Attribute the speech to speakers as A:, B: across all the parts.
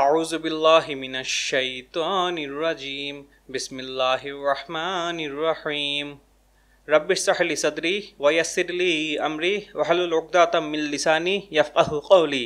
A: أعوذ بالله من الشيطان الرجيم بسم الله الرحمن الرحيم رب اشرح لي صدري ويسر لي أمري واحلل عقدة من لساني يفقهوا قولي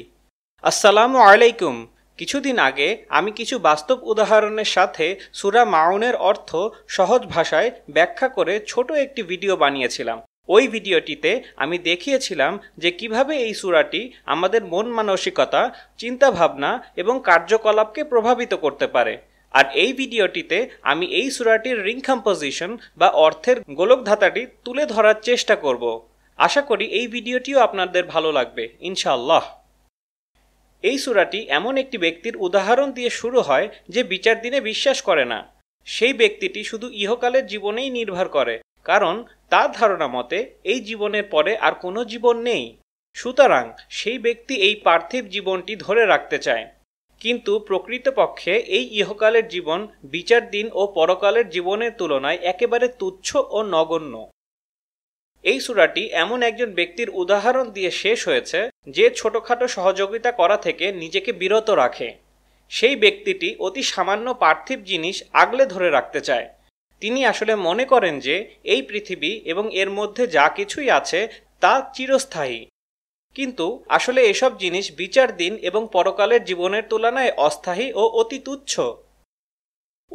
A: আসসালামু আলাইকুম কিছুদিন আগে আমি কিছু বাস্তব উদাহরণের সাথে সুরা মাউনের অর্থ সহজ ভাষায় ব্যাখ্যা করে ছোট একটি ভিডিও বানিয়েছিলাম ওই ভিডিওটিতে আমি দেখিয়েছিলাম যে কিভাবে এই সুরাটি আমাদের মন মানসিকতা চিন্তাভাবনা এবং কার্যকলাপকে প্রভাবিত করতে পারে আর এই ভিডিওটিতে আমি এই সুরাটির রিং কম্পোজিশন বা অর্থের গোলকধাতাটি তুলে ধরার চেষ্টা করব আশা করি এই ভিডিওটিও আপনাদের ভালো লাগবে ইনশাআল্লাহ এই সুরাটি এমন একটি ব্যক্তির উদাহরণ দিয়ে শুরু হয় যে বিচার দিনে বিশ্বাস করে না সেই ব্যক্তিটি শুধু ইহকালের জীবনেই নির্ভর করে কারণ তার ধারণা মতে এই জীবনের পরে আর কোনো জীবন নেই সুতরাং সেই ব্যক্তি এই পার্থিব জীবনটি ধরে রাখতে চায় কিন্তু প্রকৃতপক্ষে এই ইহকালের জীবন বিচার দিন ও পরকালের জীবনের তুলনায় একেবারে তুচ্ছ ও নগণ্য এই সুরাটি এমন একজন ব্যক্তির উদাহরণ দিয়ে শেষ হয়েছে যে ছোটখাটো সহযোগিতা করা থেকে নিজেকে বিরত রাখে সেই ব্যক্তিটি অতি সামান্য পার্থিব জিনিস আগলে ধরে রাখতে চায় তিনি আসলে মনে করেন যে এই পৃথিবী এবং এর মধ্যে যা কিছুই আছে তা চিরস্থায়ী কিন্তু আসলে এসব জিনিস বিচার দিন এবং পরকালের জীবনের তুলনায় অস্থায়ী ও অতি তুচ্ছ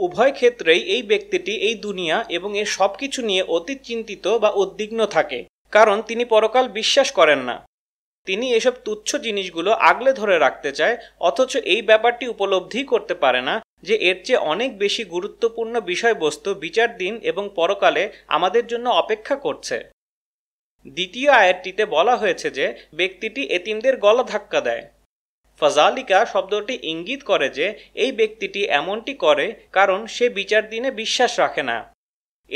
A: উভয় ক্ষেত্রেই এই ব্যক্তিটি এই দুনিয়া এবং এর সব কিছু নিয়ে অতি চিন্তিত বা উদ্বিগ্ন থাকে কারণ তিনি পরকাল বিশ্বাস করেন না তিনি এসব তুচ্ছ জিনিসগুলো আগলে ধরে রাখতে চায় অথচ এই ব্যাপারটি উপলব্ধি করতে পারে না যে এর চেয়ে অনেক বেশি গুরুত্বপূর্ণ বিষয়বস্তু বিচার দিন এবং পরকালে আমাদের জন্য অপেক্ষা করছে দ্বিতীয় আয়াতটিতে বলা হয়েছে যে ব্যক্তিটি এতিমদের গলা ধাক্কা দেয় ফজালিকা শব্দটি ইঙ্গিত করে যে এই ব্যক্তিটি এমনটি করে কারণ সে বিচার দিনে বিশ্বাস রাখে না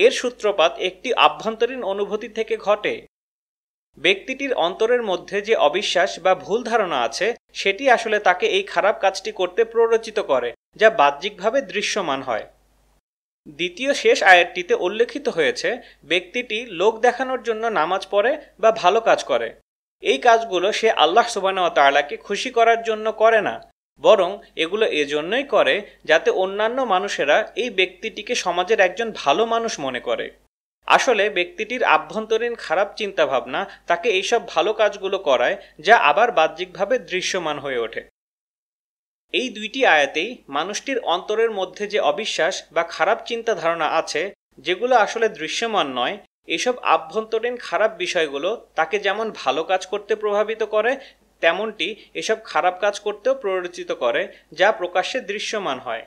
A: এর সূত্রপাত একটি আভ্যন্তরীণ অনুভূতি থেকে ঘটে ব্যক্তিটির অন্তরের মধ্যে যে অবিশ্বাস বা ভুল ধারণা আছে সেটি আসলে তাকে এই খারাপ কাজটি করতে প্ররোচিত করে যা বাহ্যিকভাবে দৃশ্যমান হয় দ্বিতীয় শেষ আয়াতটিতে উল্লেখিত হয়েছে ব্যক্তিটি লোক দেখানোর জন্য নামাজ পড়ে বা ভালো কাজ করে এই কাজগুলো সে আল্লাহ সুবাহতালাকে খুশি করার জন্য করে না বরং এগুলো এজন্যই করে যাতে অন্যান্য মানুষেরা এই ব্যক্তিটিকে সমাজের একজন ভালো মানুষ মনে করে আসলে ব্যক্তিটির আভ্যন্তরীণ খারাপ চিন্তাভাবনা তাকে এইসব ভালো কাজগুলো করায় যা আবার বাহ্যিকভাবে দৃশ্যমান হয়ে ওঠে এই দুইটি আয়াতেই মানুষটির অন্তরের মধ্যে যে অবিশ্বাস বা খারাপ চিন্তা ধারণা আছে যেগুলো আসলে দৃশ্যমান নয় এসব আভ্যন্তরীণ খারাপ বিষয়গুলো তাকে যেমন ভালো কাজ করতে প্রভাবিত করে তেমনটি এসব খারাপ কাজ করতেও প্ররোচিত করে যা প্রকাশ্যে দৃশ্যমান হয়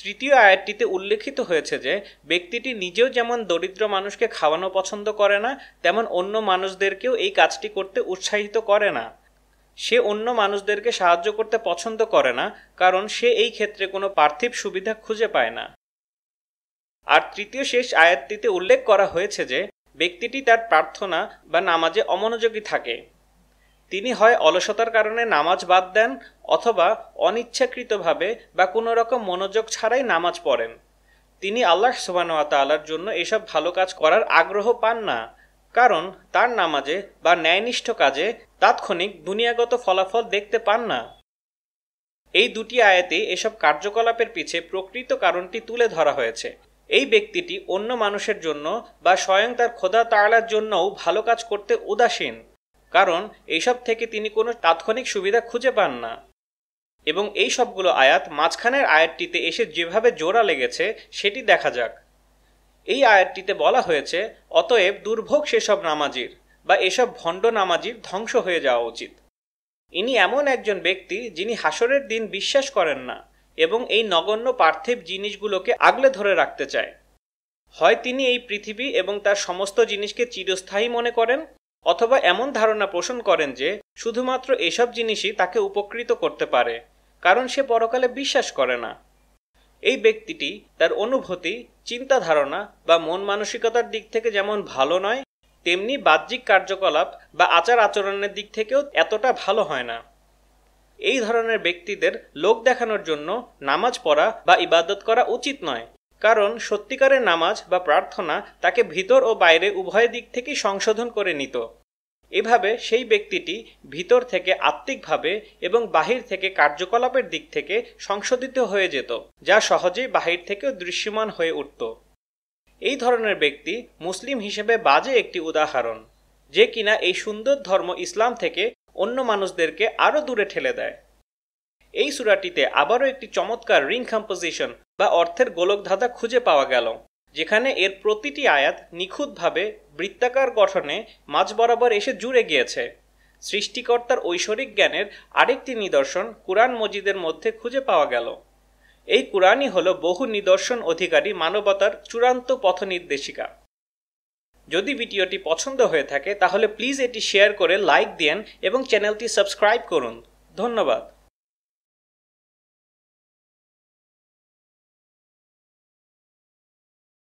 A: তৃতীয় আয়াতটিতে উল্লেখিত হয়েছে যে ব্যক্তিটি নিজেও যেমন দরিদ্র মানুষকে খাওয়ানো পছন্দ করে না তেমন অন্য মানুষদেরকেও এই কাজটি করতে উৎসাহিত করে না সে অন্য মানুষদেরকে সাহায্য করতে পছন্দ করে না কারণ সে এই ক্ষেত্রে কোনো পার্থিব সুবিধা খুঁজে পায় না আর তৃতীয় শেষ আয়াতটিতে উল্লেখ করা হয়েছে যে ব্যক্তিটি তার প্রার্থনা বা নামাজে অমনোযোগী থাকে তিনি হয় অলসতার কারণে নামাজ বাদ দেন অথবা অনিচ্ছাকৃতভাবে বা কোনো রকম মনোযোগ ছাড়াই নামাজ পড়েন তিনি আল্লাহ সুবাহ তাল্লার জন্য এসব ভালো কাজ করার আগ্রহ পান না কারণ তার নামাজে বা ন্যায়নিষ্ঠ কাজে তাৎক্ষণিক দুনিয়াগত ফলাফল দেখতে পান না এই দুটি আয়াতে এসব কার্যকলাপের পিছে প্রকৃত কারণটি তুলে ধরা হয়েছে এই ব্যক্তিটি অন্য মানুষের জন্য বা স্বয়ং তার খোদা তাড়ার জন্যও ভালো কাজ করতে উদাসীন কারণ এইসব থেকে তিনি কোনো তাৎক্ষণিক সুবিধা খুঁজে পান না এবং এই সবগুলো আয়াত মাঝখানের আয়াতটিতে এসে যেভাবে জোড়া লেগেছে সেটি দেখা যাক এই আয়াতটিতে বলা হয়েছে অতএব দুর্ভোগ সেসব নামাজির বা এসব ভণ্ড নামাজির ধ্বংস হয়ে যাওয়া উচিত ইনি এমন একজন ব্যক্তি যিনি হাসরের দিন বিশ্বাস করেন না এবং এই নগণ্য পার্থিব জিনিসগুলোকে আগলে ধরে রাখতে চায় হয় তিনি এই পৃথিবী এবং তার সমস্ত জিনিসকে চিরস্থায়ী মনে করেন অথবা এমন ধারণা পোষণ করেন যে শুধুমাত্র এসব জিনিসই তাকে উপকৃত করতে পারে কারণ সে পরকালে বিশ্বাস করে না এই ব্যক্তিটি তার অনুভূতি চিন্তা ধারণা বা মন মানসিকতার দিক থেকে যেমন ভালো নয় তেমনি বাহ্যিক কার্যকলাপ বা আচার আচরণের দিক থেকেও এতটা ভালো হয় না এই ধরনের ব্যক্তিদের লোক দেখানোর জন্য নামাজ পড়া বা ইবাদত করা উচিত নয় কারণ সত্যিকারের নামাজ বা প্রার্থনা তাকে ভিতর ও বাইরে উভয় দিক থেকেই সংশোধন করে নিত এভাবে সেই ব্যক্তিটি ভিতর থেকে আত্মিকভাবে এবং বাহির থেকে কার্যকলাপের দিক থেকে সংশোধিত হয়ে যেত যা সহজেই বাহির থেকেও দৃশ্যমান হয়ে উঠত এই ধরনের ব্যক্তি মুসলিম হিসেবে বাজে একটি উদাহরণ যে কিনা এই সুন্দর ধর্ম ইসলাম থেকে অন্য মানুষদেরকে আরও দূরে ঠেলে দেয় এই সুরাটিতে আবারও একটি চমৎকার রিং কম্পোজিশন বা অর্থের গোলকধাঁধা খুঁজে পাওয়া গেল যেখানে এর প্রতিটি আয়াত নিখুঁতভাবে বৃত্তাকার গঠনে মাঝ বরাবর এসে জুড়ে গিয়েছে সৃষ্টিকর্তার ঐশ্বরিক জ্ঞানের আরেকটি নিদর্শন কুরআন মজিদের মধ্যে খুঁজে পাওয়া গেল এই কুরআনই হল বহু নিদর্শন অধিকারী মানবতার চূড়ান্ত পথনির্দেশিকা যদি ভিডিওটি পছন্দ হয়ে থাকে তাহলে প্লিজ এটি শেয়ার করে লাইক দিন এবং চ্যানেলটি সাবস্ক্রাইব করুন ধন্যবাদ